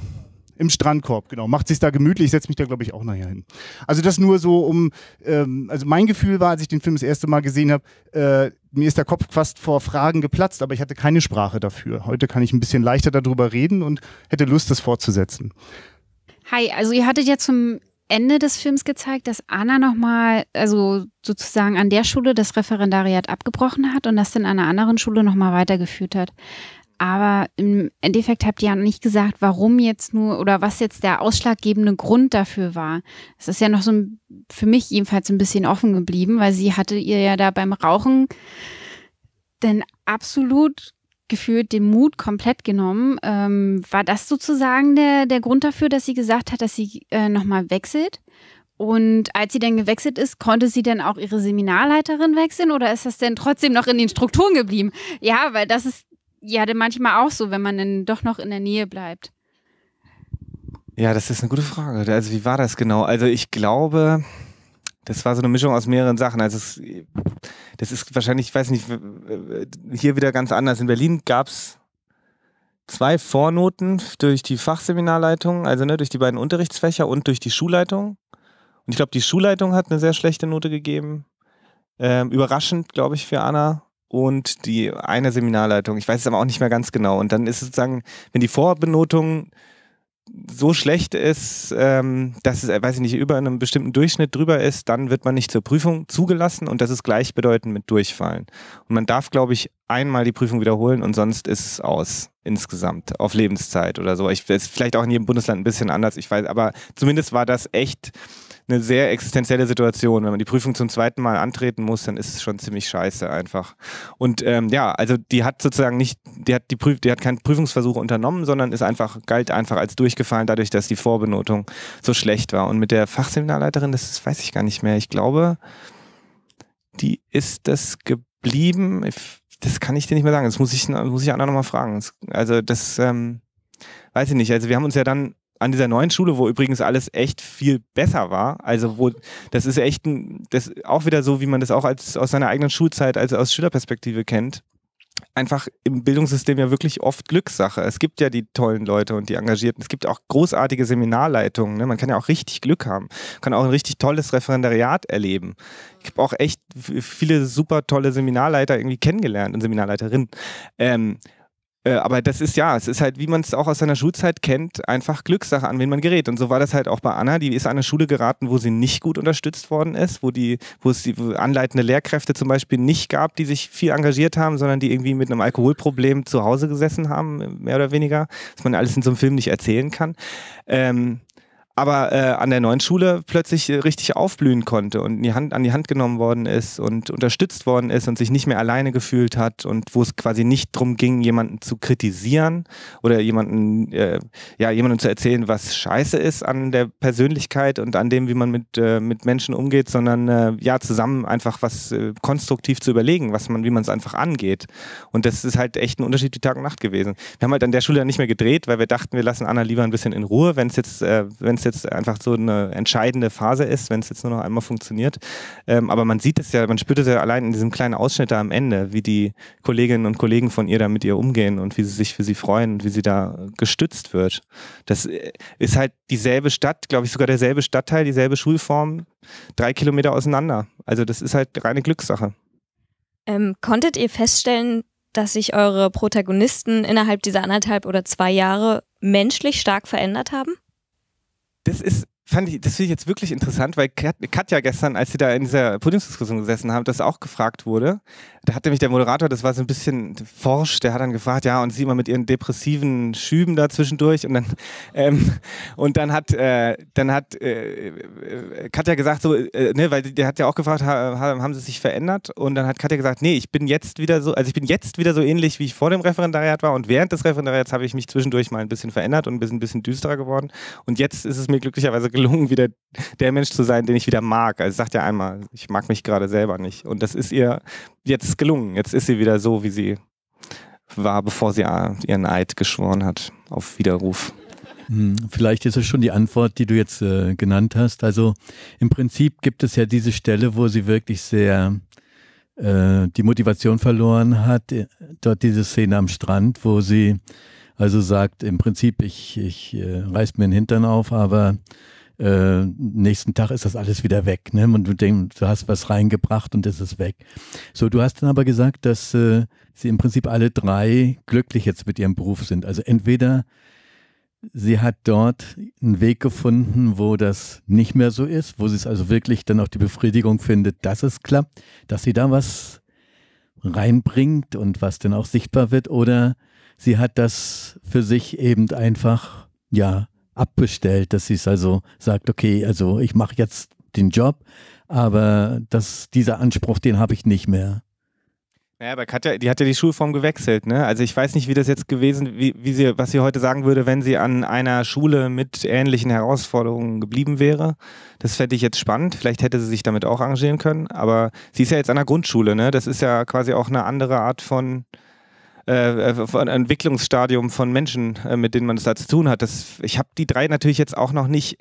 Speaker 1: im Strandkorb, genau. Macht sich da gemütlich. Ich setze mich da, glaube ich, auch nachher hin. Also das nur so um, ähm, also mein Gefühl war, als ich den Film das erste Mal gesehen habe, äh, mir ist der Kopf fast vor Fragen geplatzt, aber ich hatte keine Sprache dafür. Heute kann ich ein bisschen leichter darüber reden und hätte Lust, das fortzusetzen.
Speaker 2: Hi, also ihr hattet ja zum Ende des Films gezeigt, dass Anna nochmal,
Speaker 1: also sozusagen an der Schule das Referendariat abgebrochen hat und das dann an einer anderen Schule nochmal weitergeführt hat. Aber im Endeffekt habt ihr ja nicht gesagt, warum jetzt nur
Speaker 2: oder was jetzt der ausschlaggebende Grund dafür war. Es ist ja noch so ein, für mich jedenfalls ein
Speaker 1: bisschen offen geblieben, weil sie hatte ihr ja da beim Rauchen denn absolut gefühlt den Mut komplett genommen. Ähm, war das sozusagen der, der
Speaker 2: Grund dafür, dass sie gesagt hat, dass sie äh, nochmal wechselt? Und als sie dann gewechselt ist, konnte sie dann auch ihre Seminarleiterin wechseln oder ist das denn trotzdem noch in den Strukturen geblieben? Ja, weil das ist ja denn manchmal auch so, wenn man dann doch noch in der Nähe bleibt? Ja, das ist eine gute Frage. Also wie war das genau? Also ich glaube, das war so eine Mischung aus mehreren Sachen. Also es, das ist wahrscheinlich, ich weiß nicht, hier wieder ganz anders. In Berlin gab es zwei Vornoten durch die Fachseminarleitung, also ne, durch die beiden Unterrichtsfächer und durch die Schulleitung. Und ich glaube, die Schulleitung hat eine sehr schlechte Note gegeben. Ähm, überraschend, glaube ich, für Anna und die eine Seminarleitung. Ich weiß es aber auch nicht mehr ganz genau. Und dann ist es sozusagen, wenn die Vorbenotung so schlecht ist, ähm, dass es, äh, weiß ich nicht, über einem bestimmten Durchschnitt drüber ist, dann wird man nicht zur Prüfung zugelassen und das ist gleichbedeutend mit Durchfallen. Und man darf, glaube ich, einmal die Prüfung wiederholen und sonst ist es aus insgesamt auf Lebenszeit oder so. Ich, ist vielleicht auch in jedem Bundesland ein bisschen anders, ich weiß, aber zumindest war das echt eine sehr existenzielle Situation. Wenn man die Prüfung zum zweiten Mal antreten muss, dann ist es schon ziemlich scheiße einfach. Und ähm, ja, also die hat sozusagen nicht, die hat die Prüf, die hat keinen Prüfungsversuch unternommen, sondern ist einfach, galt einfach als durchgefallen, dadurch, dass die Vorbenotung so schlecht war. Und mit der Fachseminarleiterin, das weiß ich gar nicht mehr. Ich glaube, die ist das geblieben. Das kann ich dir nicht mehr sagen. Das muss ich, muss ich Anna nochmal fragen. Also das ähm, weiß ich nicht. Also wir haben uns ja dann an dieser neuen Schule, wo übrigens alles echt viel besser war. Also wo das ist echt ein, das auch wieder so, wie man das auch als aus seiner eigenen Schulzeit, also aus Schülerperspektive kennt. Einfach im Bildungssystem ja wirklich oft Glückssache. Es gibt ja die tollen Leute und die Engagierten. Es gibt auch großartige Seminarleitungen. Ne? Man kann ja auch richtig Glück haben, Man kann auch ein richtig tolles Referendariat erleben. Ich habe auch echt viele super tolle Seminarleiter irgendwie kennengelernt und Seminarleiterinnen. Ähm, äh, aber das ist ja, es ist halt, wie man es auch aus seiner Schulzeit kennt, einfach Glückssache, an wen man gerät. Und so war das halt auch bei Anna. Die ist an eine Schule geraten, wo sie nicht gut unterstützt worden ist, wo, die, wo es die anleitende Lehrkräfte zum Beispiel nicht gab, die sich viel engagiert haben, sondern die irgendwie mit einem Alkoholproblem zu Hause gesessen haben, mehr oder weniger, was man alles in so einem Film nicht erzählen kann. Ähm, aber äh, an der neuen Schule plötzlich äh, richtig aufblühen konnte und die Hand, an die Hand genommen worden ist und unterstützt worden ist und sich nicht mehr alleine gefühlt hat und wo es quasi nicht darum ging, jemanden zu kritisieren oder jemanden, äh, ja, jemandem zu erzählen, was scheiße ist an der Persönlichkeit und an dem, wie man mit, äh, mit Menschen umgeht, sondern äh, ja, zusammen einfach was äh, konstruktiv zu überlegen, was man, wie man es einfach angeht. Und das ist halt echt ein Unterschied wie Tag und Nacht gewesen. Wir haben halt an der Schule dann nicht mehr gedreht, weil wir dachten, wir lassen Anna lieber ein bisschen in Ruhe, wenn es jetzt, wenn es jetzt jetzt einfach so eine entscheidende Phase ist, wenn es jetzt nur noch einmal funktioniert. Ähm, aber man sieht es ja, man spürt es ja allein in diesem kleinen Ausschnitt da am Ende, wie die Kolleginnen und Kollegen von ihr da mit ihr umgehen und wie sie sich für sie freuen und wie sie da gestützt wird. Das äh, ist halt dieselbe Stadt, glaube ich, sogar derselbe Stadtteil, dieselbe Schulform, drei Kilometer auseinander. Also das ist halt reine Glückssache.
Speaker 1: Ähm, konntet ihr feststellen, dass
Speaker 3: sich eure Protagonisten innerhalb dieser anderthalb oder zwei Jahre menschlich stark verändert haben?
Speaker 2: das ist fand ich, das finde ich jetzt wirklich interessant, weil Katja gestern, als sie da in dieser Podiumsdiskussion gesessen haben, das auch gefragt wurde. Da hat nämlich der Moderator, das war so ein bisschen forsch, der hat dann gefragt, ja, und sie immer mit ihren depressiven Schüben da zwischendurch und dann, ähm, und dann hat, äh, dann hat äh, äh Katja gesagt, so, äh, ne, weil der hat ja auch gefragt, ha, haben sie sich verändert? Und dann hat Katja gesagt, nee, ich bin jetzt wieder so, also ich bin jetzt wieder so ähnlich, wie ich vor dem Referendariat war und während des Referendariats habe ich mich zwischendurch mal ein bisschen verändert und bin ein bisschen düsterer geworden. Und jetzt ist es mir glücklicherweise gelungen, gelungen, wieder der Mensch zu sein, den ich wieder mag. Also sagt ja einmal, ich mag mich gerade selber nicht. Und das ist ihr jetzt gelungen. Jetzt ist sie wieder so, wie sie war, bevor sie äh, ihren Eid geschworen hat auf Widerruf.
Speaker 3: Hm, vielleicht ist es schon die Antwort, die du jetzt äh, genannt hast. Also im Prinzip gibt es ja diese Stelle, wo sie wirklich sehr äh, die Motivation verloren hat. Äh, dort diese Szene am Strand, wo sie also sagt, im Prinzip, ich, ich äh, reiß mir den Hintern auf, aber äh, nächsten Tag ist das alles wieder weg. Ne? Und du denkst, du hast was reingebracht und es ist weg. So, du hast dann aber gesagt, dass äh, sie im Prinzip alle drei glücklich jetzt mit ihrem Beruf sind. Also entweder sie hat dort einen Weg gefunden, wo das nicht mehr so ist, wo sie es also wirklich dann auch die Befriedigung findet, dass es klappt, dass sie da was reinbringt und was dann auch sichtbar wird, oder sie hat das für sich eben einfach, ja, abbestellt, dass sie es also sagt, okay, also ich mache jetzt den Job, aber das, dieser Anspruch, den habe ich nicht mehr.
Speaker 2: Naja, aber Katja, die hat ja die Schulform gewechselt, ne? Also ich weiß nicht, wie das jetzt gewesen, wie, wie sie, was sie heute sagen würde, wenn sie an einer Schule mit ähnlichen Herausforderungen geblieben wäre. Das fände ich jetzt spannend. Vielleicht hätte sie sich damit auch arrangieren können, aber sie ist ja jetzt an der Grundschule, ne? Das ist ja quasi auch eine andere Art von äh, äh Entwicklungsstadium von Menschen, äh, mit denen man es da zu tun hat. Das, ich habe die drei natürlich jetzt auch noch nicht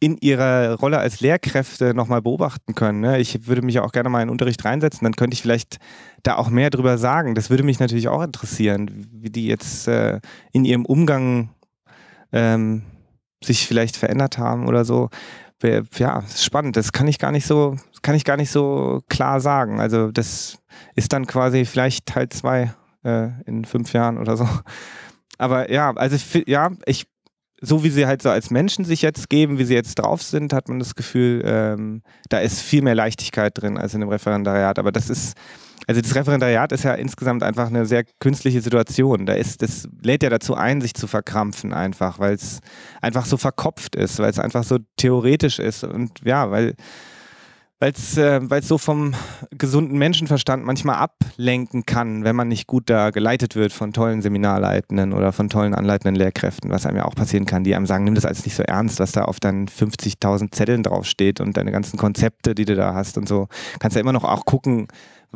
Speaker 2: in ihrer Rolle als Lehrkräfte nochmal beobachten können. Ne? Ich würde mich auch gerne mal in den Unterricht reinsetzen, dann könnte ich vielleicht da auch mehr drüber sagen. Das würde mich natürlich auch interessieren, wie die jetzt äh, in ihrem Umgang ähm, sich vielleicht verändert haben oder so. Ja, spannend. Das kann ich gar nicht so, kann ich gar nicht so klar sagen. Also das ist dann quasi vielleicht Teil 2 äh, in fünf Jahren oder so. Aber ja, also ja, ich, so wie sie halt so als Menschen sich jetzt geben, wie sie jetzt drauf sind, hat man das Gefühl, ähm, da ist viel mehr Leichtigkeit drin als in dem Referendariat. Aber das ist, also das Referendariat ist ja insgesamt einfach eine sehr künstliche Situation. Da ist, das lädt ja dazu ein, sich zu verkrampfen einfach, weil es einfach so verkopft ist, weil es einfach so theoretisch ist und ja, weil weil es äh, weil's so vom gesunden Menschenverstand manchmal ablenken kann, wenn man nicht gut da geleitet wird von tollen Seminarleitenden oder von tollen anleitenden Lehrkräften, was einem ja auch passieren kann, die einem sagen, nimm das alles nicht so ernst, was da auf deinen 50.000 Zetteln draufsteht und deine ganzen Konzepte, die du da hast und so. Kannst ja immer noch auch gucken,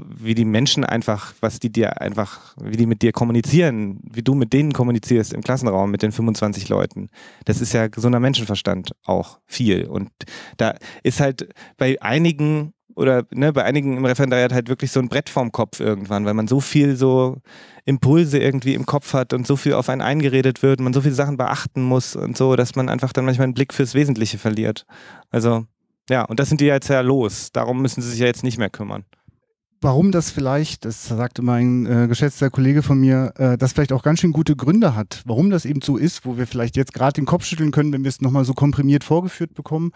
Speaker 2: wie die Menschen einfach, was die dir einfach, wie die mit dir kommunizieren, wie du mit denen kommunizierst im Klassenraum mit den 25 Leuten. Das ist ja gesunder Menschenverstand auch viel. Und da ist halt bei einigen oder ne, bei einigen im Referendariat halt wirklich so ein Brett vorm Kopf irgendwann, weil man so viel so Impulse irgendwie im Kopf hat und so viel auf einen eingeredet wird, und man so viele Sachen beachten muss und so, dass man einfach dann manchmal einen Blick fürs Wesentliche verliert. Also ja, und das sind die jetzt ja los. Darum müssen sie sich ja jetzt nicht mehr kümmern
Speaker 1: warum das vielleicht, das sagte mein äh, geschätzter Kollege von mir, äh, das vielleicht auch ganz schön gute Gründe hat, warum das eben so ist, wo wir vielleicht jetzt gerade den Kopf schütteln können, wenn wir es nochmal so komprimiert vorgeführt bekommen,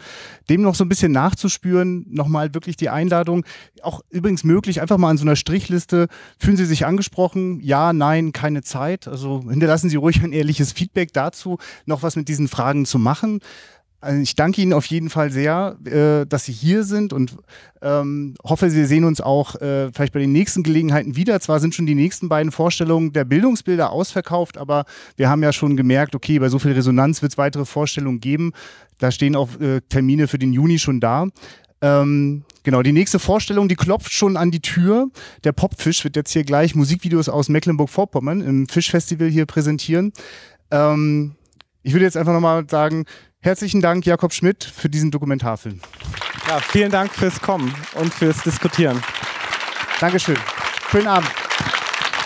Speaker 1: dem noch so ein bisschen nachzuspüren, nochmal wirklich die Einladung, auch übrigens möglich, einfach mal an so einer Strichliste, fühlen Sie sich angesprochen, ja, nein, keine Zeit, also hinterlassen Sie ruhig ein ehrliches Feedback dazu, noch was mit diesen Fragen zu machen. Also ich danke Ihnen auf jeden Fall sehr, äh, dass Sie hier sind und ähm, hoffe, Sie sehen uns auch äh, vielleicht bei den nächsten Gelegenheiten wieder. Zwar sind schon die nächsten beiden Vorstellungen der Bildungsbilder ausverkauft, aber wir haben ja schon gemerkt, okay, bei so viel Resonanz wird es weitere Vorstellungen geben. Da stehen auch äh, Termine für den Juni schon da. Ähm, genau, die nächste Vorstellung, die klopft schon an die Tür. Der Popfisch wird jetzt hier gleich Musikvideos aus Mecklenburg-Vorpommern im Fischfestival hier präsentieren. Ähm, ich würde jetzt einfach nochmal sagen, Herzlichen Dank, Jakob Schmidt, für diesen Dokumentarfilm. Ja, vielen Dank fürs Kommen und fürs Diskutieren. Dankeschön. Schönen Abend.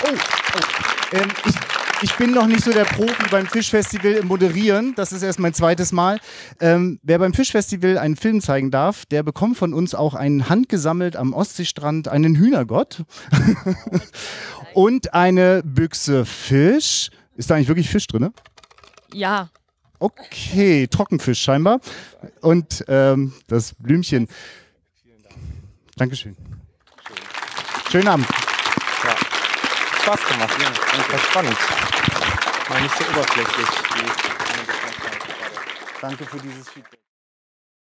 Speaker 1: Oh, oh. Ähm, ich, ich, bin noch nicht so der Profi beim Fischfestival im Moderieren. Das ist erst mein zweites Mal. Ähm, wer beim Fischfestival einen Film zeigen darf, der bekommt von uns auch einen handgesammelt am Ostseestrand einen Hühnergott <laughs> und eine Büchse Fisch. Ist da eigentlich wirklich Fisch drin? Ne? Ja, Okay, Trockenfisch scheinbar. Und ähm, das Blümchen. Vielen Dank. Dankeschön. Schönen Abend.
Speaker 2: Ja. Spaß gemacht. Ja,
Speaker 3: danke. Das spannend. Mal nicht so oberflächlich. Danke für dieses Feedback.